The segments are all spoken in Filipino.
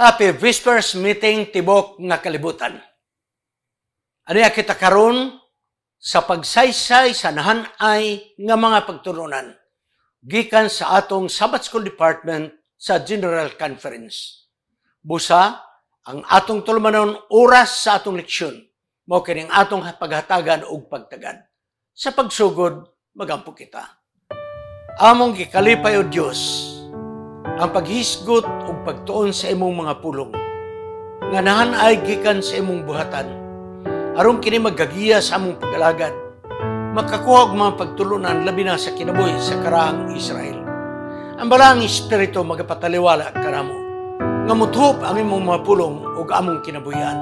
Happy Whispers Meeting Tibok nga Kalibutan. Ano kita karon sa pagsaysay sa nahanay nga mga pagtulunan gikan sa atong Sabbath School Department sa General Conference. Busa ang atong tulumanon oras sa atong leksyon mao kining atong paghatagan og pagtagad. Sa pagsugod magampo kita. Among gikalipay o Dios, ang paghisgot ug pagtuon sa imong mga pulong nga nahanay gikan sa imong buhatan aron kini magagiya sa among pagalagad makakuha og mga pagtulunan labi na sa kinabuhi sa karaang Israel ang balang espiritu magapataliwala kanamo nga muthop ang imong mga pulong ug among kinabuhian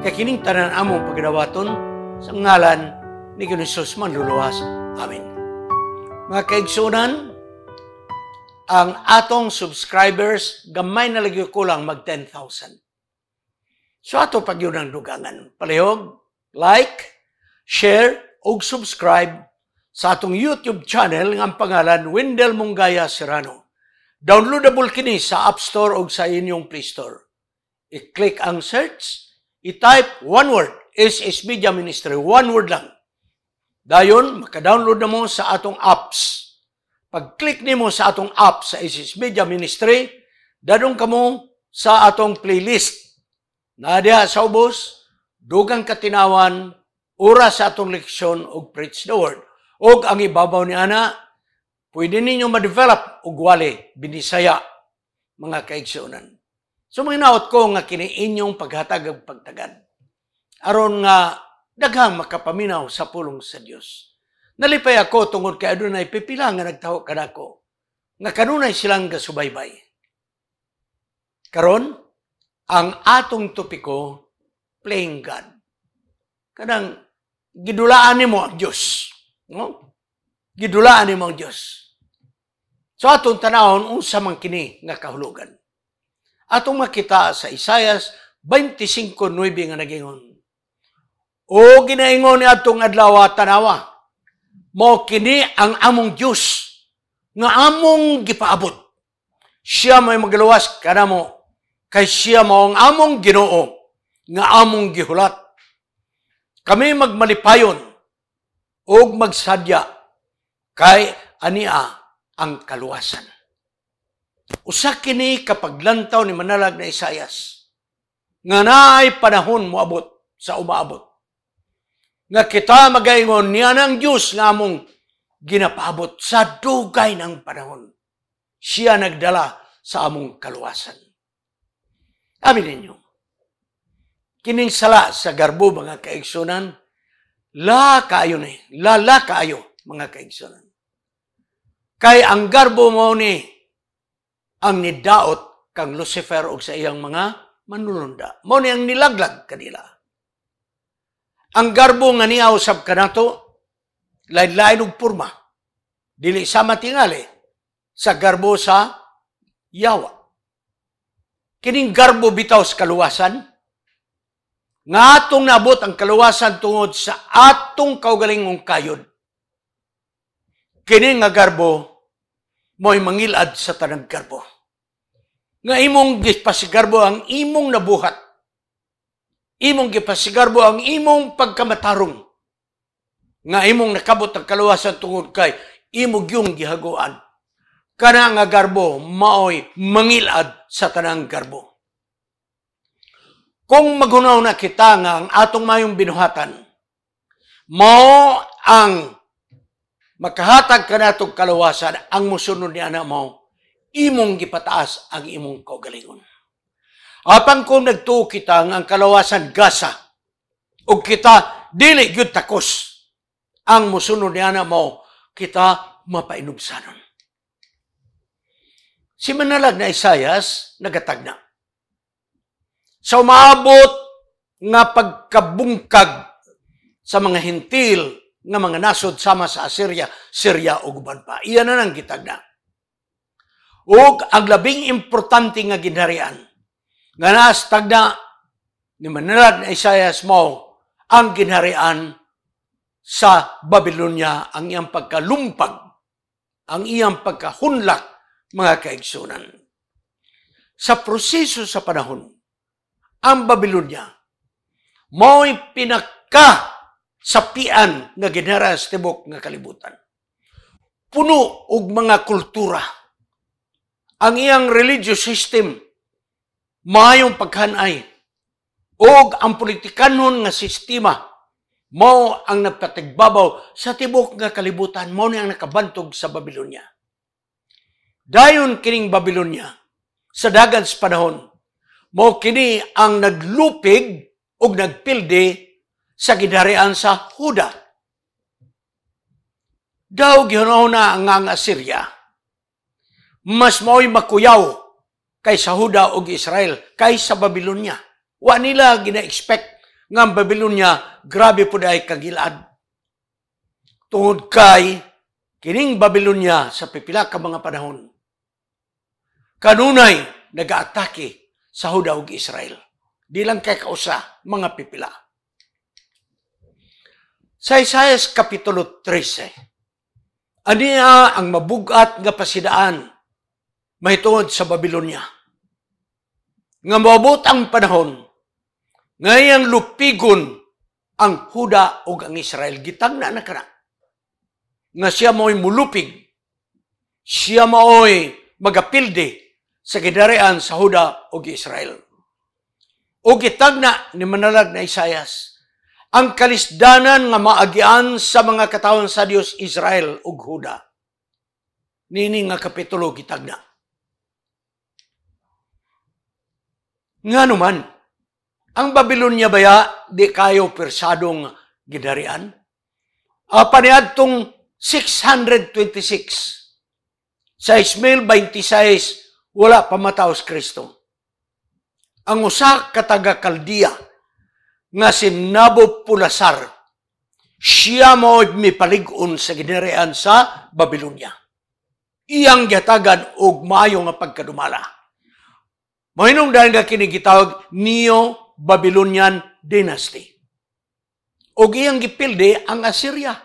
kay kining tanan among pagdawaton sa ngalan ni Ginoong Hesus manluluwas amen mga kaigsunan ang atong subscribers gamay na lagi kulang mag 10,000. So ato pag yun ang dugangan. Palihog, like, share, o subscribe sa atong YouTube channel ng pangalan Wendell Mungaya Serrano. Downloadable kini sa App Store o sa inyong Play Store. I-click ang search, i-type one word, SS Media Ministry, one word lang. Dayon, makadownload na mo sa atong apps. Pag-click nimo sa atong app sa Isis Media Ministry, dadong kamo sa atong playlist. diha sa ubos, dugang katinawan, oras sa atong leksyon og preach the word. Og ang ibabaw ni ana, pwede ninyo ma-develop og wali binisaya mga kaigsoonan. So manginaot ko nga kini inyong paghatag ug pagtagad. Aron nga daghang makapaminaw sa pulong sa Dios. Nalipay ako tungod kay adunay pipila nga nagtaho kanako nga kanunay silang gasubaybay. Karon, ang atong topiko playing God. Kadang gidulaan nimo ang Dios, no? Gidulaan nimo ang Dios. So atong tanawon unsa man kini nga kahulugan. Atong makita sa Isaiah 25:9 nga nagingon. O ginaingon ni atong adlaw tanawa mao kini ang among Dios nga among gipaabot. Siya may magaluwas kanamo kay siya mao ang among Ginoo nga among gihulat. Kami magmalipayon og magsadya kay ania ang kaluwasan. Usa kini kapaglantaw ni manalag na Isayas nga naay panahon moabot sa umaabot nga kita magaingon niya ng Diyos nga among ginapabot sa dugay ng panahon. Siya nagdala sa among kaluwasan. Amin ninyo. Kining sala sa garbo mga kaigsunan, la kayo ni, la la kayo mga kaigsunan. Kay ang garbo mo ni ang nidaot kang Lucifer og sa iyang mga manununda. Mo ni ang nilaglag kanila ang garbo nga niya usab kanato lain-lain og purma. Dili sama tingali sa garbo sa yawa. Kining garbo bitaw sa kaluwasan nga atong nabot ang kaluwasan tungod sa atong kaugalingong kayod. Kini nga garbo mo'y mangilad sa tanang garbo. Nga imong gispasigarbo ang imong nabuhat imong gipasigarbo ang imong pagkamatarong nga imong nakabot ang kaluwasan tungod kay imong yung gihagoan. kana nga garbo maoy mangilad sa tanang garbo kung magunaw na kita nga ang atong mayong binuhatan mao ang makahatag kanatong kaluwasan ang musunod ni ana mo, imong gipataas ang imong kaugalingon Apan kung nagtuo kita ng ang kalawasan gasa, o kita dili gyud takos, ang musunod niya na mo, kita mapainubsanon. Si Manalag na Isayas, nagatag na. Sa umaabot nga pagkabungkag sa mga hintil nga mga nasod sama sa Assyria, Syria o guban pa. Iyan na nang gitag na. Ug ang labing importante nga ginharian nga naas tagna ni Manalad na Isayas mo ang ginharian sa Babylonia ang iyang pagkalumpag, ang iyang pagkahunlak, mga kaigsunan. Sa proseso sa panahon, ang Babylonia mo'y pinaka sapian nga ginhara sa tibok nga kalibutan. Puno og mga kultura. Ang iyang religious system maayong paghanay ug ang politikanon nga sistema mao ang nagpatigbabaw sa tibok nga kalibutan mao ni ang nakabantog sa Babilonya. Dayon kining Babilonya sa dagat sa panahon mao kini ang naglupig ug nagpilde sa gidarian sa Huda. Daw gihunahuna ang ang Assyria. Mas mao'y makuyaw kay Sahuda Huda o Israel kay sa Babylonia. Wa nila gina-expect nga ang Babylonia grabe po dahi kagilad. Tungod kay kining Babylonia sa pipila ka mga panahon. Kanunay nagaatake sa Huda o Israel. Di lang kay kausa mga pipila. Sa Isaiah Kapitulo 13, Ani ang mabugat nga pasidaan mahitungod sa Babylonia nga maabot panahon ngayang lupigon ang Huda ug ang Israel gitagna na kana nga siya mao'y mulupig siya mao'y magapilde sa gidarean sa Huda ug Israel o gitagna ni manalag na Isayas ang kalisdanan nga maagian sa mga katawhan sa Dios Israel ug Huda nini nga kapitulo gitagna Nga naman, ang Babylonia baya, di kayo persadong ginarian? Uh, paniadtong 626 sa Ismail 26, wala pamataos Kristo. Ang usa kataga taga Kaldia nga si Nabopolassar siya mo mipalig-on sa ginarian sa Babylonia. Iyang gatagan og mayo nga pagkadumala Mahinungdan nga kini gitawag Neo-Babylonian Dynasty. Ug giyang gipilde ang Assyria.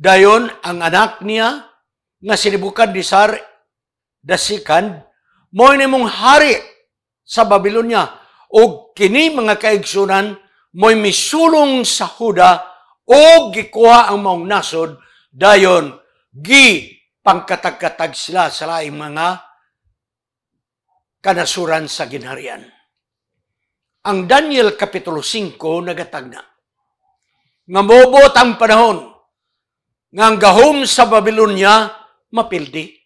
Dayon ang anak niya nga sinibukan ni Sar the second mao nimong hari sa Babylonia ug kini mga kaigsunan mo'y misulong sa Huda o gikuha ang maong nasod dayon gi pangkatag-katag sila sa laing mga kanasuran sa ginarian. Ang Daniel Kapitulo 5 nagatagna. na. ang panahon nga gahom sa Babylonia mapildi.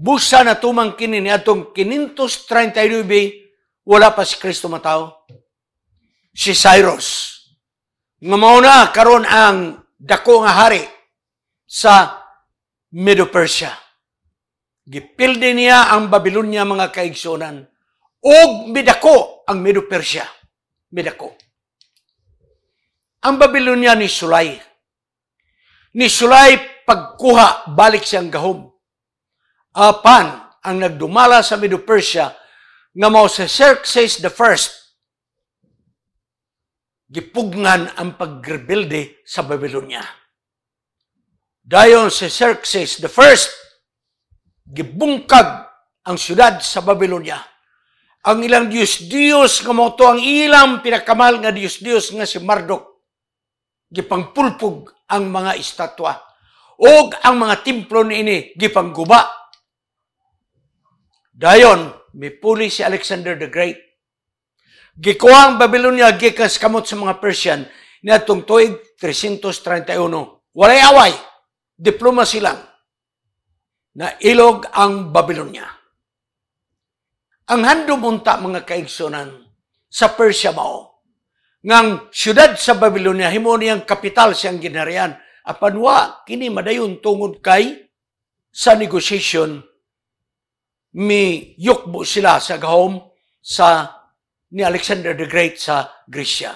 Busa na tumang kini ni atong 532 wala pa si Kristo matao. Si Cyrus. Nga mauna karon ang dako nga hari sa Medo Persia. Gipildi niya ang Babylonia mga kaigsoonan. ug midako ang Medo-Persia. Midako. Ang Babylonia ni Sulay. Ni Sulay pagkuha balik siyang gahom. Apan ang nagdumala sa Medo-Persia nga mao si Xerxes the first gipugngan ang pagrebelde sa Babylonia. Dayon si Xerxes the first gibungkag ang syudad sa Babylonia. Ang ilang Dios-Dios nga moto ang ilang pinakamal nga Dios-Dios nga si Marduk. Gipangpulpog ang mga estatwa. O ang mga templo niini gipangguba. Dayon, puli si Alexander the Great. Gikuha ang Babylonia gikas kamot sa mga Persian niadtong tuig 331. Walay away, diplomacy lang na ilog ang Babylonia. Ang handom unta mga kaigsunan sa Persia mao ngang syudad sa Babylonia himo niyang kapital siyang ginarian apan wa kini madayon tungod kay sa negotiation mi yukbo sila sa gahom sa ni Alexander the Great sa Grisya.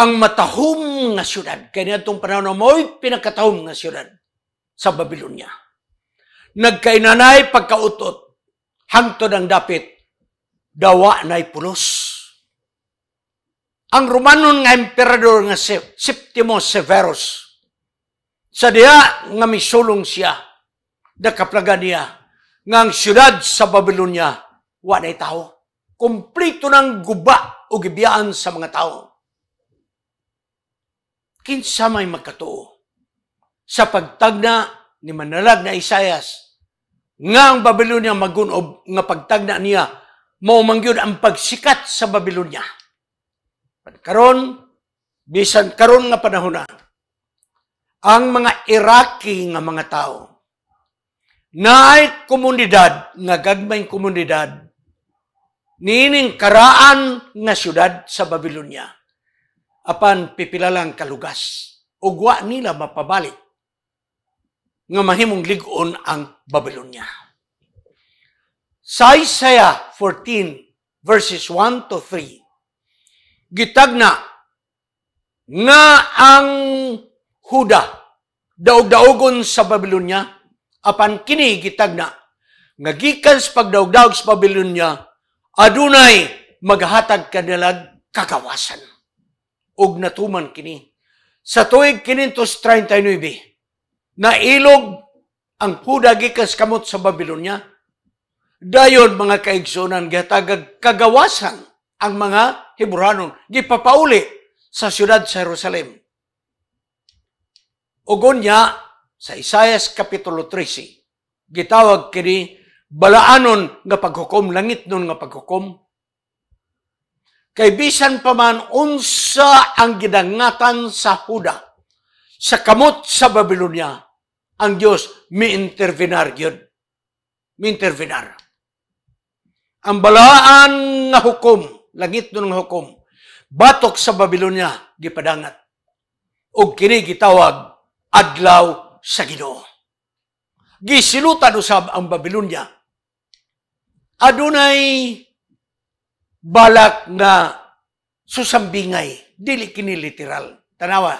Ang matahum nga syudad, kaya nitong panahon na mo'y pinakatahom nga syudad, sa Babylonia. Nagkainanay pagkautot, hangtod ang dapit, dawa na'y pulos. Ang Romanon nga emperador nga Septimo Severus, sa diya nga misulong siya, nakaplagan niya, nga ang syudad sa Babylonia, wala'y tao. Kumplito ng guba o gibiyaan sa mga tao. Kinsa may magkatuo sa pagtagna ni manalag na Isayas nga ang Babylonia magunob nga pagtagna niya mao mangyud ang pagsikat sa Babylonia karon bisan karon nga panahon na ang mga Iraqi nga mga tao naay komunidad nga gagmayng komunidad nining karaan nga syudad sa Babylonia apan pipila lang kalugas ugwa nila mapabalik nga mahimong ligon ang Babylonia. Sa Isaiah 14 verses 1 to 3, gitagna nga ang Huda daog-daogon sa Babylonia apan kini gitagna nga gikan sa pagdaog-daog sa Babylonia adunay maghatag kanilag kakawasan. Og natuman kini sa tuig 539 na ilog ang pudagi kas kamot sa Babylonia. Dayon mga kaigsunan gatagag kagawasan ang mga Hebrohanon gipapauli sa siyudad sa Jerusalem. Ugon niya sa Isayas Kapitulo 13, gitawag kini balaanon nga paghukom, langit nun nga paghukom. Kay bisan pa man unsa ang gidangatan sa Huda, sa kamot sa Babylonia, ang Diyos mi-intervenar yun. Mi-intervenar. Ang balaan nga hukom, langit nun nga hukom, batok sa Babylonia, gipadangat. O kini gitawag, adlaw sa Ginoo. Gisilutan usab ang Babylonia. Adunay balak na susambingay, dili kini literal. Tanawa.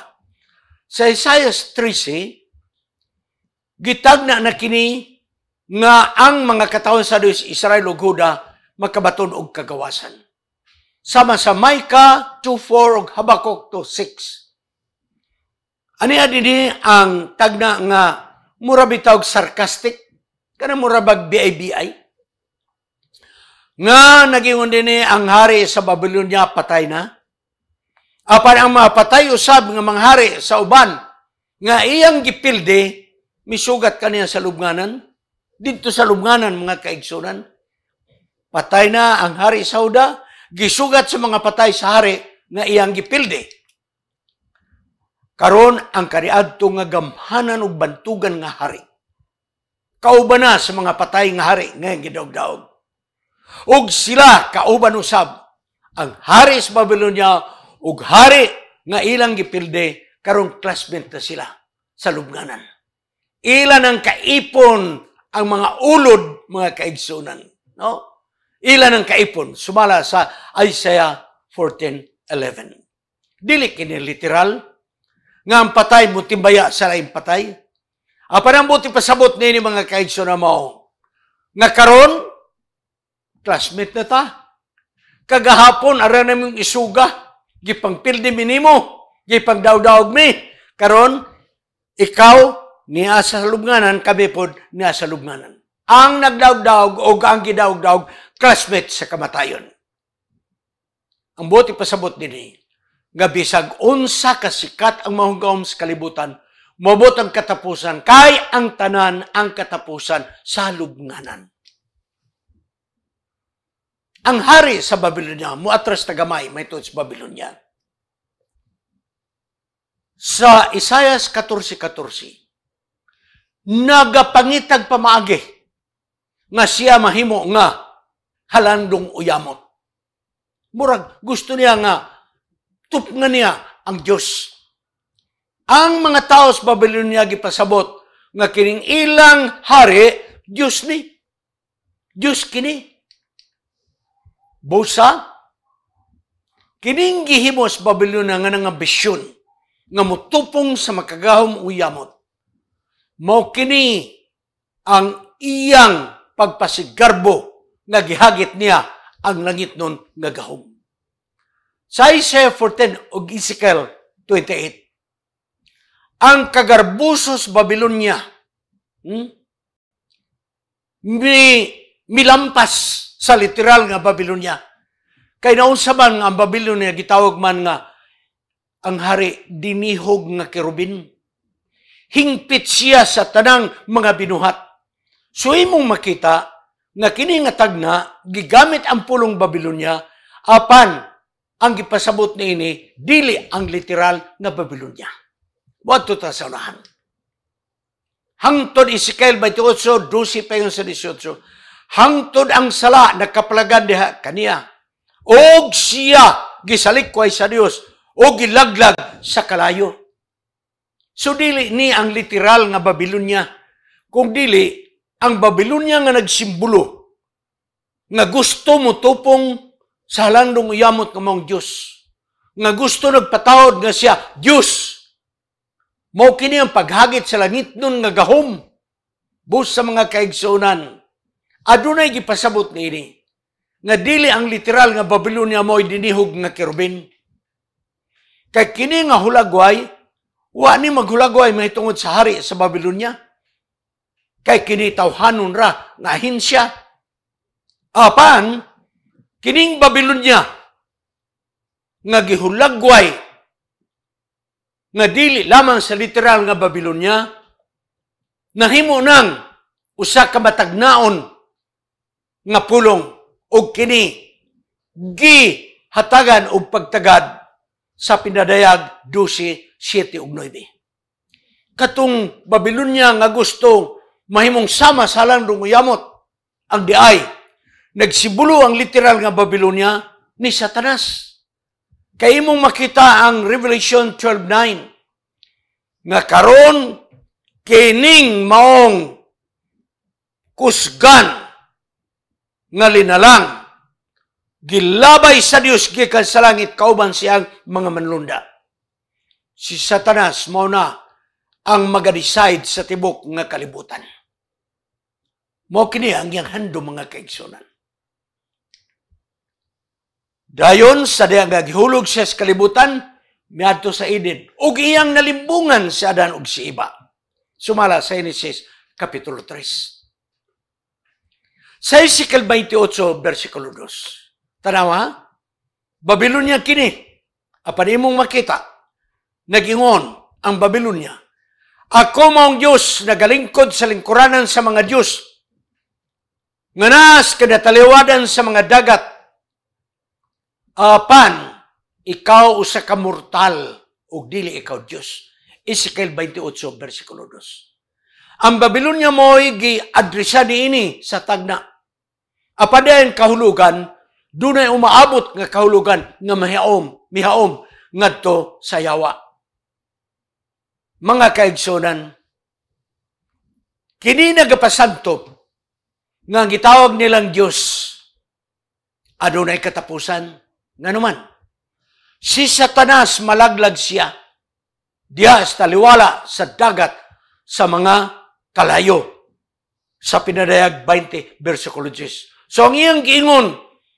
Sa Isaiah 13, gitagna na kini nga ang mga katawhan sa Dios Israel ug Juda makabaton og kagawasan. Sama sa Micah 2:4 ug Habakuk 2:6. Ani adini ang tagna nga mura bitaw sarcastic kana mura bag BIBI. Nga nagingon dinhi ang hari sa Babylonia patay na. Apan ang mga patay usab nga mga hari sa uban nga iyang gipilde misugat kaniya sa lubnganan. Dito sa lubnganan, mga kaigsunan, patay na ang hari Sauda, gisugat sa mga patay sa hari nga iyang gipilde. Karon ang kaniadto nga gamhanan ug bantugan nga hari. Kauban na sa mga patay nga hari nga gidawg-daog. Ug sila kauban usab ang hari sa Babylonia ug hari nga ilang gipilde karong classmate na sila sa lubnganan. Ilan ang kaipon ang mga ulod, mga kaigsunan. No? Ilan ang kaipon? Sumala sa Isaiah 14.11. Dili kini literal. Nga ang patay mo timbaya sa laing patay. Apan ang buti pasabot ni mga kaigsunan mo. Nga karon classmate na ta. Kagahapon, aran na mong isuga. Gipang pildi minimo. Gipang dawdawag mi. Karon, ikaw, niya sa lubnganan, kami po niya sa lubnganan. Ang nagdaog-daog o ang gidaog-daog, classmate sa kamatayon. Ang buti pasabot din eh, nga bisag unsa kasikat ang mahugawom sa kalibutan, mabot ang katapusan, kay ang tanan ang katapusan sa lubnganan. Ang hari sa Babylonia, muatras na gamay, may tuwid sa Babylonia. Sa Isaiah 14.14, 14, nagapangitag pamaagi nga siya mahimo nga halandong uyamot. Murag, gusto niya nga tupnga niya ang Diyos. Ang mga tao sa Babylonia gipasabot nga kining ilang hari Diyos ni. Diyos kini. Busa, kining gihimos sa nga nga bisyon nga mutupong sa makagahom uyamot mao kini ang iyang pagpasigarbo nga gihagit niya ang langit nun nga gahom. Sa Isaiah 14 ug Ezekiel 28, ang kagarbusos Babylonia hmm, mi, milampas sa literal nga Babylonia. Kay naunsa man ang Babylonia gitawag man nga ang hari dinihog nga kerubin hingpit siya sa tanang mga binuhat. So imong makita nga kini nga tagna gigamit ang pulong Babilonya apan ang gipasabot niini dili ang literal nga Babilonya. Buhat ta sa unahan. Hangtod Ezekiel 28, 12 pa sa 18. Hangtod ang sala nakapalagan diha kaniya. Og siya gisalikway sa Dios o gilaglag sa kalayo. So dili ni ang literal nga Babylonia, kung dili ang Babylonia nga nagsimbolo nga gusto mo tupong sa halandong uyamot nga mong Diyos. Nga gusto nagpatawad nga siya, Diyos. Mao kini ang paghagit sa langit nun nga gahom bus sa mga kaigsunan. Adunay gipasabot ni ini nga dili ang literal nga Babylonia mo dinihog nga kerubin. Kay kini nga hulagway, Wa ni maghulagway mahitungod sa hari sa Babylonia. Kay kini tawhanon ra nga ahinsya. Apan kining Babylonia nga gihulagway nga dili lamang sa literal nga Babylonia nahimo nang usa ka matagnaon nga pulong og kini gi hatagan og pagtagad sa pinadayag 12 7 ug 9. Katong Babylonia nga gusto mahimong sama sa landong uyamot ang diay. Nagsibulo ang literal nga Babylonia ni Satanas. Kay imong makita ang Revelation 12:9 nga karon kining maong kusgan nga linalang gilabay sa Dios gikan sa langit kauban siyang mga manlunda si Satanas mo na ang mag-decide sa tibok nga kalibutan. Mo kini ang yang hando mga kaigsunan. Dayon sa diyang gihulog siya sa kalibutan, miadto sa Eden. Ug iyang nalimbungan si Adan ug si Iba. Sumala sa Genesis Kapitulo 3. Sa Ezekiel 28, versikulo 2. Tanawa, Babylonia kini, apan imong makita, nagingon ang Babylonia. Ako mong Diyos, galingkod sa lingkuranan sa mga Diyos. Nganas, kanataliwadan sa mga dagat. Apan, ikaw usa ka mortal, ug dili ikaw Diyos. Ezekiel 28, versikulo 2. Ang Babylonia mo'y gi-adresa ini sa tagna. Apadayan kahulugan, dunay umaabot nga kahulugan nga mihaom, mihaom ngadto sa yawa. Mga kaigsunan, kini nagapasantob nga gitawag nilang Diyos adunay katapusan nganuman si Satanas malaglag siya diha sa taliwala sa dagat sa mga kalayo sa pinadayag 20 versikulo 10 so ang iyang giingon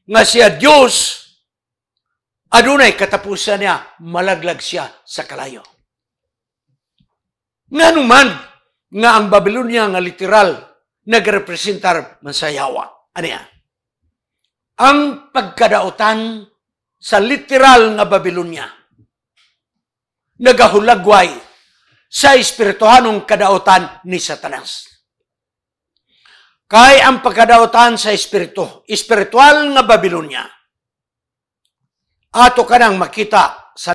nga siya Dios adunay katapusan niya malaglag siya sa kalayo nga naman, nga ang Babylonia nga literal nagrepresentar masayawa. Ano yan? Ang pagkadaotan sa literal nga Babylonia nagahulagway sa espirituhanong kadautan ni Satanas. Kay ang pagkadaotan sa espiritu, espiritual nga Babylonia, ato kanang makita